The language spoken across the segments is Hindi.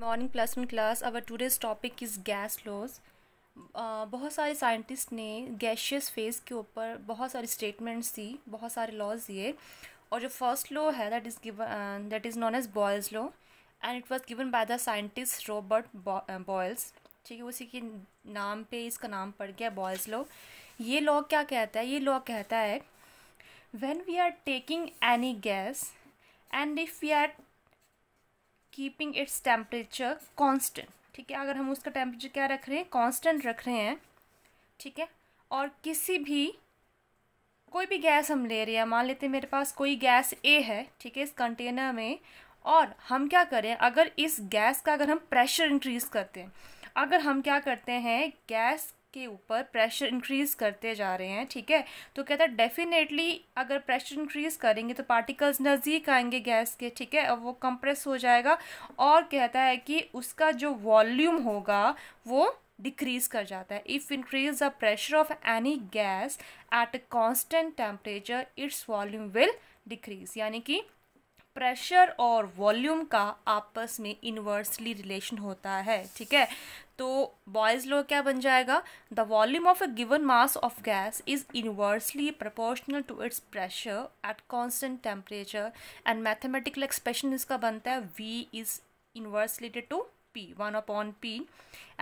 morning plus one class our today's topic is gas laws बहुत सारे साइंटिस्ट ने गैशियस फेज के ऊपर बहुत सारी स्टेटमेंट्स दी बहुत सारे लॉज दिए और जो फर्स्ट लॉ है that is given that is known as Boyle's law and it was given by the scientist Robert Boyle's ठीक है उसी के नाम पे इसका नाम पड़ गया बॉयल्स लॉ ये लॉ क्या कहता है ये लॉ कहता है when we are taking any gas and if we are keeping its temperature constant ठीक है अगर हम उसका टेम्परेचर क्या रख रहे हैं कॉन्स्टेंट रख रहे हैं ठीक है और किसी भी कोई भी गैस हम ले रहे हैं मान लेते हैं मेरे पास कोई गैस ए है ठीक है इस कंटेनर में और हम क्या करें अगर इस गैस का अगर हम प्रेशर इंक्रीज़ करते हैं अगर हम क्या करते हैं गैस के ऊपर प्रेशर इंक्रीज़ करते जा रहे हैं ठीक है तो कहता है डेफिनेटली अगर प्रेशर इंक्रीज़ करेंगे तो पार्टिकल्स नज़दीक आएंगे गैस के ठीक है अब वो कंप्रेस हो जाएगा और कहता है कि उसका जो वॉल्यूम होगा वो डिक्रीज कर जाता है if increase the pressure of any gas at a constant temperature its volume will decrease यानी कि प्रेशर और वॉल्यूम का आपस में इन्वर्सली रिलेशन होता है ठीक है तो बॉयज लो क्या बन जाएगा the volume of a given mass of gas is inversely proportional to its pressure at constant temperature and mathematical expression इसका बनता है V is inversely to p 1 upon p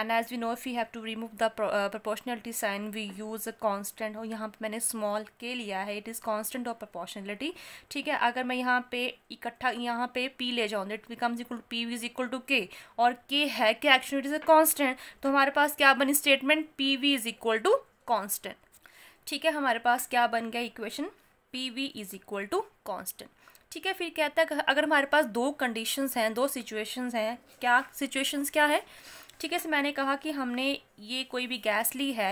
and as we know if we have to remove the pro, uh, proportionality sign we use a constant और यहाँ पे मैंने small k लिया है it is constant of proportionality ठीक है अगर मैं यहाँ पे इकट्ठा यहाँ पे p ले जाऊँ it becomes equal to p is equal to k और k है कि actually it is a constant तो हमारे पास क्या बनी statement P V is equal to constant ठीक है हमारे पास क्या बन गया equation P V is equal to constant ठीक है फिर कहता है अगर हमारे पास दो कंडीशंस हैं दो सिचुएशंस हैं क्या सिचुएशंस क्या है ठीक है सर मैंने कहा कि हमने ये कोई भी गैस ली है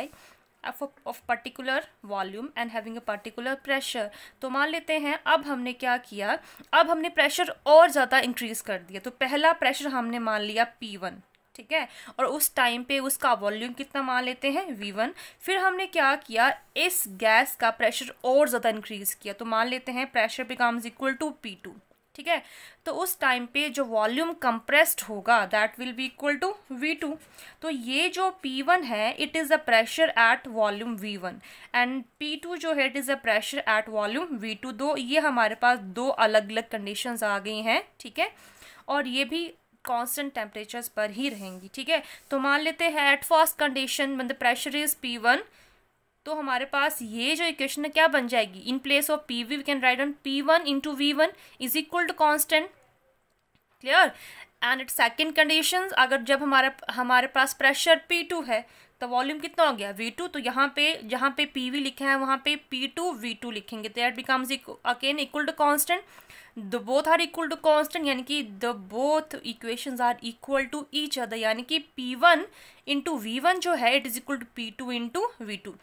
of particular volume and having a particular pressure तो मान लेते हैं अब हमने क्या किया अब हमने प्रेशर और ज़्यादा इंक्रीज़ कर दिया तो पहला प्रेशर हमने मान लिया पी वन ठीक है और उस टाइम पे उसका वॉल्यूम कितना मान लेते हैं वी वन फिर हमने क्या किया इस गैस का प्रेशर और ज़्यादा इंक्रीज़ किया तो मान लेते हैं pressure becomes equal to P two ठीक है तो उस टाइम पे जो वॉल्यूम कंप्रेस्ड होगा that will be equal to V two तो ये जो पी वन है it is a pressure at volume V one and P two जो है it is a pressure at volume V two दो ये हमारे पास दो अलग अलग कंडीशंस आ गई हैं ठीक है और ये भी कांस्टेंट टेम्परेचर्स पर ही रहेंगी ठीक है तो मान लेते हैं एट फर्स्ट कंडीशन मतलब the pressure is P one तो हमारे पास ये जो इक्वेशन है क्या बन जाएगी in place of P V we can write on P one into V one is equal to constant clear and it second condition अगर जब हमारा हमारे पास प्रेशर पी टू है तो वॉल्यूम कितना हो गया वी टू तो यहाँ पे जहाँ पे पी वी लिखा है वहाँ पे पी टू वी टू लिखेंगे तो that becomes again equal to constant the both are equal to constant यानी कि the both equations are equal to each other यानी कि P one into V one जो है it is equal to P two into V two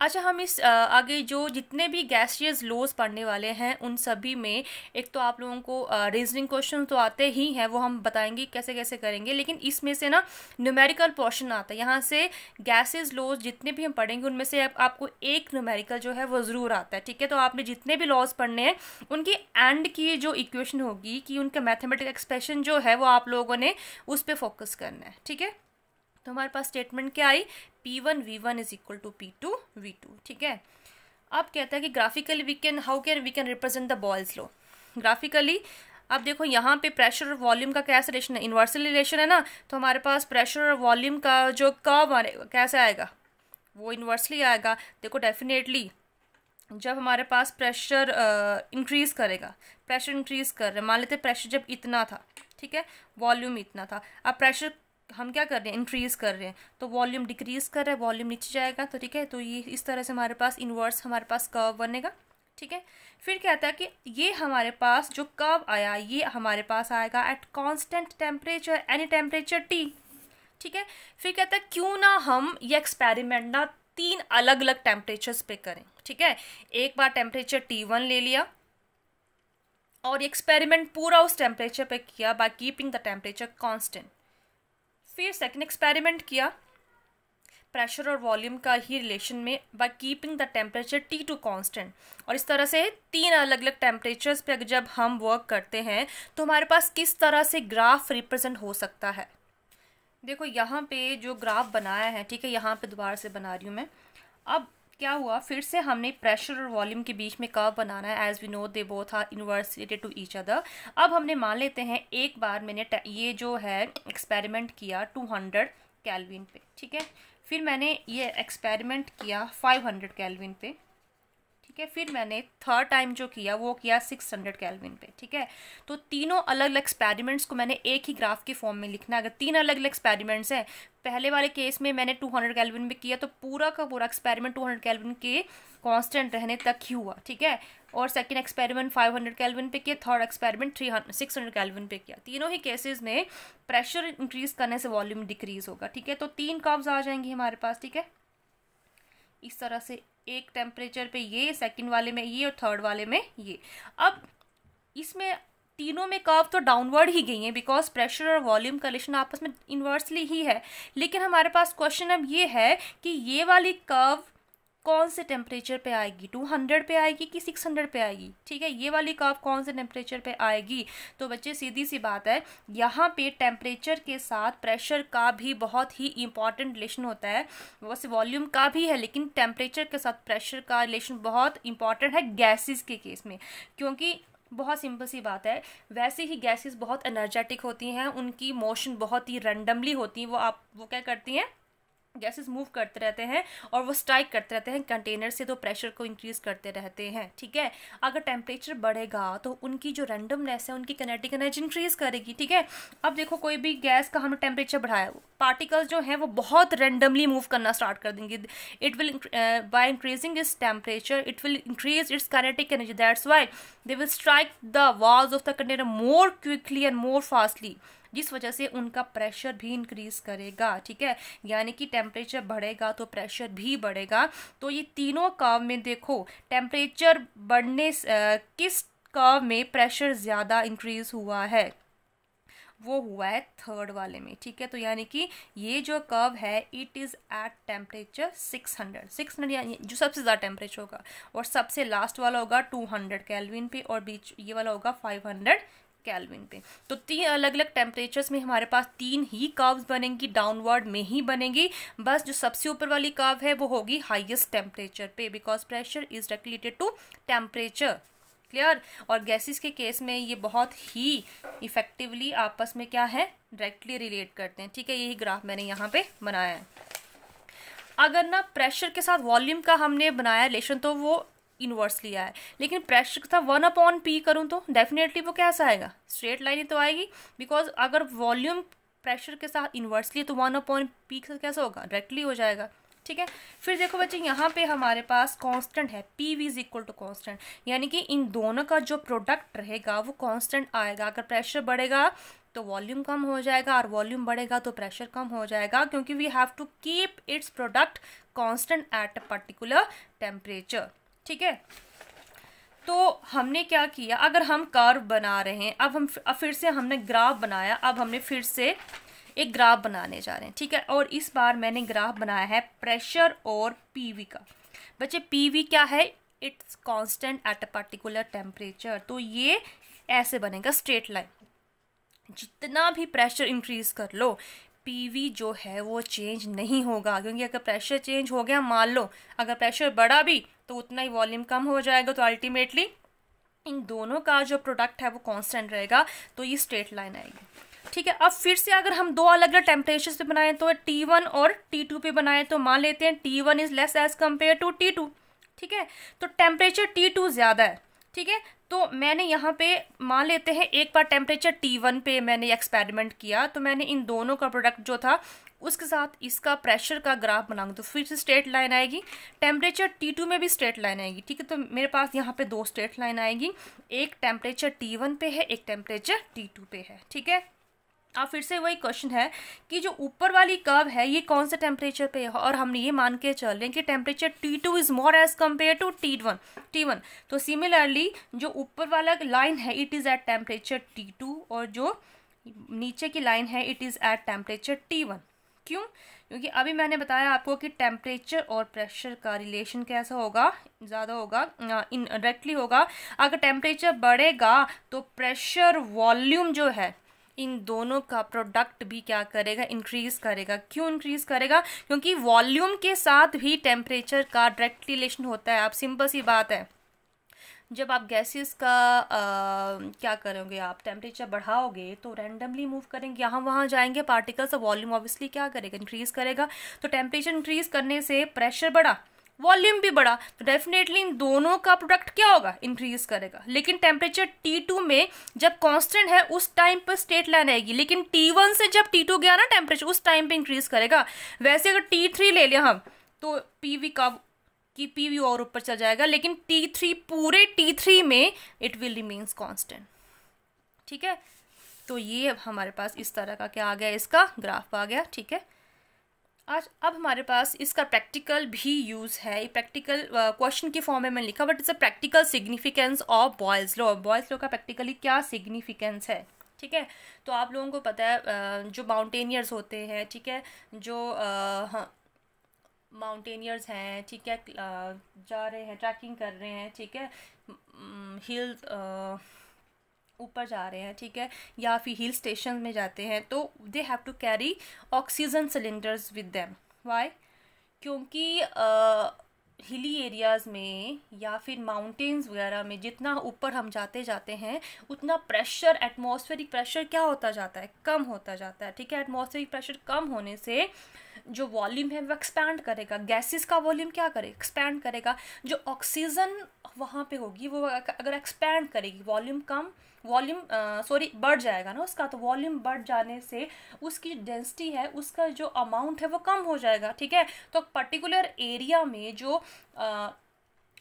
अच्छा हम इस आगे जो जितने भी गैसियस लोज पढ़ने वाले हैं उन सभी में एक तो आप लोगों को रीजनिंग क्वेश्चन तो आते ही हैं वो हम बताएंगे कैसे कैसे करेंगे लेकिन इसमें से ना न्यूमेरिकल पोर्शन आता है यहाँ से गैसेज लॉज जितने भी हम पढ़ेंगे उनमें से आप, आपको एक न्यूमेरिकल जो है वो ज़रूर आता है ठीक है तो आपने जितने भी लॉज पढ़ने हैं उनकी एंड की जो इक्वेशन होगी कि उनका मैथमेटिकल एक्सप्रेशन जो है वो आप लोगों ने उस पर फोकस करना है ठीक है तो हमारे पास स्टेटमेंट क्या I P one V one is equal to P two V two ठीक है अब कहता है कि graphically we can how can we can represent the Boyle's law graphically अब देखो यहाँ पे प्रेशर और वॉल्यूम का कैसा रिलेशन है इन्वर्सल रिलेशन है ना तो हमारे पास प्रेशर और वॉल्यूम का जो कर्व आने कैसे आएगा वो इन्वर्सली आएगा देखो डेफिनेटली जब हमारे पास प्रेशर इंक्रीज़ करेगा प्रेशर इंक्रीज़ कर रहे मान लेते प्रेशर जब इतना था ठीक है वॉल्यूम इतना था अब प्रेशर हम क्या कर रहे हैं इंक्रीज़ कर रहे हैं तो वॉल्यूम डिक्रीज़ कर रहा है वॉल्यूम नीचे जाएगा तो ठीक है तो ये इस तरह से हमारे पास इन्वर्स हमारे पास कर्व बनेगा ठीक है फिर क्या आता है कि ये हमारे पास जो कब आया ये हमारे पास आएगा at constant temperature any temperature T ठीक है फिर कहता है क्यों ना हम ये एक्सपेरिमेंट ना तीन अलग अलग टेम्परेचर्स पे करें ठीक है एक बार टेम्परेचर टी वन ले लिया और एक्सपेरिमेंट पूरा उस टेम्परेचर पे किया by keeping the temperature constant फिर सेकंड एक्सपेरिमेंट किया प्रेशर और वॉल्यूम का ही रिलेशन में by keeping the temperature T two constant और इस तरह से तीन अलग अलग टेम्परेचर्स पे जब हम वर्क करते हैं तो हमारे पास किस तरह से ग्राफ रिप्रेजेंट हो सकता है देखो यहाँ पे जो ग्राफ बनाया है ठीक है यहाँ पे दोबारा से बना रही हूँ मैं अब क्या हुआ फिर से हमने प्रेशर और वॉल्यूम के बीच में कर्व बनाना है as we know they both are inverted to each other अब हमने मान लेते हैं एक बार मैंने ये जो है एक्सपेरिमेंट किया 200 कैलविन पे ठीक है फिर मैंने ये एक्सपेरिमेंट किया 500 कैलविन पे ठीक है फिर मैंने थर्ड टाइम जो किया वो किया 600 कैलविन पे ठीक है तो तीनों अलग अलग एक्सपेरिमेंट्स को मैंने एक ही ग्राफ के फॉर्म में लिखना अगर तीन अलग अलग एक्सपेरिमेंट्स हैं पहले वाले केस में मैंने 200 कैलविन में किया तो पूरा का पूरा एक्सपेरिमेंट 200 कैलविन के कांस्टेंट रहने तक ही हुआ ठीक है और सेकंड एक्सपेरिमेंट 500 केल्विन पे किया थर्ड एक्सपेरिमेंट 300 600 केल्विन पे किया तीनों ही केसेस में प्रेशर इंक्रीज करने से वॉल्यूम डिक्रीज होगा ठीक है तो तीन कर्व्स आ जाएंगे हमारे पास ठीक है इस तरह से एक टेम्परेचर पे ये सेकेंड वाले में ये और थर्ड वाले में ये अब इसमें तीनों में कर्व तो डाउनवर्ड ही गई हैं बिकॉज प्रेशर और वॉल्यूम कलेक्शन आपस में इन्वर्सली ही है लेकिन हमारे पास क्वेश्चन अब ये है कि ये वाली कर्व कौन से टेम्परेचर पे आएगी 200 पे आएगी कि 600 पे आएगी ठीक है ये वाली कर्व कौन से टेम्परेचर पे आएगी तो बच्चे सीधी सी बात है यहाँ पे टेम्परेचर के साथ प्रेशर का भी बहुत ही इंपॉर्टेंट रिलेशन होता है वैसे वॉल्यूम का भी है लेकिन टेम्परेचर के साथ प्रेशर का रिलेशन बहुत इंपॉर्टेंट है गैसेस के केस में क्योंकि बहुत सिंपल सी बात है वैसे ही गैसेस बहुत एनर्जेटिक होती हैं उनकी मोशन बहुत ही रैंडमली होती हैं वो आप वो क्या करती हैं गैसेस मूव करते रहते हैं और वो स्ट्राइक करते रहते हैं कंटेनर से तो प्रेशर को इंक्रीज़ करते रहते हैं ठीक है अगर टेम्परेचर बढ़ेगा तो उनकी जो रैंडमनेस है उनकी कनेटिक एनर्जी इंक्रीज़ करेगी ठीक है अब देखो कोई भी गैस का हमने टेम्परेचर बढ़ाया पार्टिकल्स जो हैं वो बहुत रैंडमली मूव करना स्टार्ट कर देंगे इट विल बाई इंक्रीजिंग इस temperature it will increase its kinetic energy that's why they will strike the walls of the container more quickly and more fastly जिस वजह से उनका प्रेशर भी इंक्रीज़ करेगा ठीक है यानी कि टेम्परेचर बढ़ेगा तो प्रेशर भी बढ़ेगा तो ये तीनों कर्व में देखो टेम्परेचर बढ़ने किस कर्व में प्रेशर ज़्यादा इंक्रीज़ हुआ है वो हुआ है थर्ड वाले में ठीक है तो यानी कि ये जो कर्व है इट इज़ एट टेम्परेचर 600 600 यानी जो सबसे ज़्यादा टेम्परेचर होगा और सबसे लास्ट वाला होगा 200 केल्विन पे और बीच ये वाला होगा 500 कैलविन पे तो तीन अलग अलग टेम्परेचर्स में हमारे पास तीन ही काव्स बनेंगी डाउनवर्ड में ही बनेंगी बस जो सबसे ऊपर वाली कार्व है वो होगी हाइएस्ट टेम्परेचर पे because pressure is related to temperature clear और गैसेस के केस में ये बहुत ही इफेक्टिवली आपस में क्या है डायरेक्टली रिलेट करते हैं ठीक है यही ग्राफ मैंने यहाँ पे बनाया है अगर ना प्रेशर के साथ वॉल्यूम का हमने बनाया रिलेशन तो वो इनवर्स लिया है लेकिन प्रेशर था वन अपॉन पी करूँ तो डेफिनेटली वो कैसा आएगा स्ट्रेट लाइन ही तो आएगी बिकॉज अगर वॉल्यूम प्रेशर के साथ इन्वर्सली तो वन अपॉन पी कैसा होगा डायरेक्टली हो जाएगा ठीक है फिर देखो बच्चे यहाँ पे हमारे पास कांस्टेंट है P V is equal to constant यानी कि इन दोनों का जो प्रोडक्ट रहेगा वो कांस्टेंट आएगा अगर प्रेशर बढ़ेगा तो वॉल्यूम कम हो जाएगा और वॉल्यूम बढ़ेगा तो प्रेशर कम हो जाएगा क्योंकि we have to keep its product constant at a particular temperature ठीक है तो हमने क्या किया अगर हम कर्व बना रहे हैं अब हम अब फिर से हमने ग्राफ बनाया अब हमने फिर से एक ग्राफ बनाने जा रहे हैं ठीक है और इस बार मैंने ग्राफ बनाया है प्रेशर और पीवी का बच्चे पीवी क्या है it's constant at a particular temperature तो ये ऐसे बनेगा स्ट्रेट लाइन जितना भी प्रेशर इंक्रीज कर लो पीवी जो है वो चेंज नहीं होगा क्योंकि अगर प्रेशर चेंज हो गया मान लो अगर प्रेशर बढ़ा भी तो उतना ही वॉल्यूम कम हो जाएगा तो अल्टीमेटली इन दोनों का जो प्रोडक्ट है वो कांस्टेंट रहेगा तो ये स्ट्रेट लाइन आएगी ठीक है अब फिर से अगर हम दो अलग अलग टेम्परेचर पे बनाएं तो T1 और T2 पे बनाएं तो मान लेते हैं T1 one is less as compare to two ठीक है तो टेम्परेचर T2 ज़्यादा है ठीक है तो मैंने यहाँ पे मान लेते हैं एक बार टेम्परेचर टी वन पे मैंने एक्सपेरिमेंट किया तो मैंने इन दोनों का प्रोडक्ट जो था उसके साथ इसका प्रेशर का ग्राफ बनाऊंगा तो फिर से स्ट्रेट लाइन आएगी टेम्परेचर टी टू में भी स्ट्रेट लाइन आएगी ठीक है तो मेरे पास यहाँ पे दो स्ट्रेट लाइन आएगी एक टेम्परेचर टी वन पे है एक टेम्परेचर टी टू पे है ठीक है अब फिर से वही क्वेश्चन है कि जो ऊपर वाली कर्व है ये कौन से टेम्परेचर पे है और हम ये मान के चल रहे हैं कि temperature T two is more as compare to T one T one तो सिमिलरली जो ऊपर वाला लाइन है it is at temperature T two और जो नीचे की लाइन है it is at temperature T one क्यों क्योंकि अभी मैंने बताया आपको कि टेम्परेचर और प्रेशर का रिलेशन कैसा होगा ज़्यादा होगा इनडायरेक्टली होगा अगर टेम्परेचर बढ़ेगा तो प्रेशर वॉल्यूम जो है इन दोनों का प्रोडक्ट भी क्या करेगा इंक्रीज करेगा क्यों इंक्रीज करेगा क्योंकि वॉल्यूम के साथ भी टेम्परेचर का डायरेक्ट रिलेशन होता है आप सिंपल सी बात है जब आप गैसेस का आ, क्या करोगे आप टेम्परेचर बढ़ाओगे तो रैंडमली मूव करेंगे यहाँ वहाँ जाएंगे पार्टिकल्स और वॉल्यूम ऑब्वियसली क्या करेगा इंक्रीज़ करेगा तो टेम्परेचर इंक्रीज़ करने से प्रेशर बढ़ा वॉल्यूम भी बढ़ा तो डेफिनेटली इन दोनों का प्रोडक्ट क्या होगा इंक्रीज करेगा लेकिन टेम्परेचर टी टू में जब कांस्टेंट है उस टाइम पर स्टेट लाइन आएगी लेकिन टी वन से जब टी टू गया ना टेम्परेचर उस टाइम पे इंक्रीज करेगा वैसे अगर टी थ्री ले लिया हम तो पी वी का की पी वी और ऊपर चल जाएगा लेकिन टी थ्री पूरे टी थ्री में इट विल रिमेन्स कॉन्स्टेंट ठीक है तो ये हमारे पास इस तरह का क्या आ गया इसका ग्राफ आ गया ठीक है आज अब हमारे पास इसका प्रैक्टिकल भी यूज़ है प्रैक्टिकल क्वेश्चन के फॉर्म में मैंने लिखा but it's a practical significance of Boyle's law Boyle's law का प्रैक्टिकली क्या सिग्निफिकेंस है ठीक है तो आप लोगों को पता है जो माउंटेनियर्स होते हैं ठीक है जो माउंटेनियर्स हाँ, हैं ठीक है जा रहे हैं ट्रैकिंग कर रहे हैं ठीक है हिल ऊपर जा रहे हैं ठीक है या फिर हिल स्टेशन में जाते हैं तो they have to carry oxygen cylinders with them why क्योंकि हिली एरियाज़ में या फिर माउंटेन्स वगैरह में जितना ऊपर हम जाते जाते हैं उतना प्रेशर एटमॉस्फेरिक प्रेशर क्या होता जाता है कम होता जाता है ठीक है एटमॉस्फेरिक प्रेशर कम होने से जो वॉल्यूम है वो एक्सपैंड करेगा गैसेस का वॉल्यूम क्या करे एक्सपैंड करेगा जो ऑक्सीजन वहाँ पे होगी वो अगर एक्सपैंड करेगी वॉल्यूम कम वॉल्यूम सॉरी बढ़ जाएगा ना उसका तो वॉल्यूम बढ़ जाने से उसकी डेंसिटी है उसका जो अमाउंट है वो कम हो जाएगा ठीक है तो पर्टिकुलर एरिया में जो uh,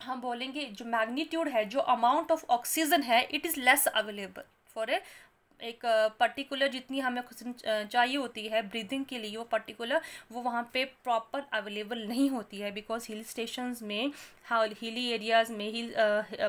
हम बोलेंगे जो मैग्नीट्यूड है जो अमाउंट ऑफ ऑक्सीजन है it is less available for a एक पर्टिकुलर जितनी हमें ऑक्सीजन चाहिए होती है ब्रीदिंग के लिए वो पर्टिकुलर वो वहाँ पे प्रॉपर अवेलेबल नहीं होती है बिकॉज हिल स्टेशन में हिली हाँ, एरियाज़ में हिल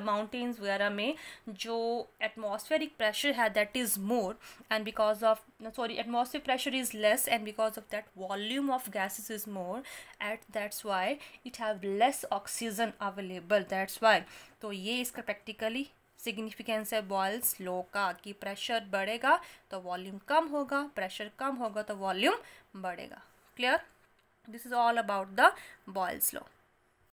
माउंटेन्स वगैरह में जो एटमॉस्फेरिक प्रेशर है that is more and because of sorry atmosphere pressure is less and because of that volume of gases is more at that's why it have less oxygen available that's why तो ये इसका प्रैक्टिकली सिग्निफिकेंस है बॉयल स्लो का कि प्रेशर बढ़ेगा तो वॉल्यूम कम होगा प्रेशर कम होगा तो वॉल्यूम बढ़ेगा clear this is all about the Boyle's slow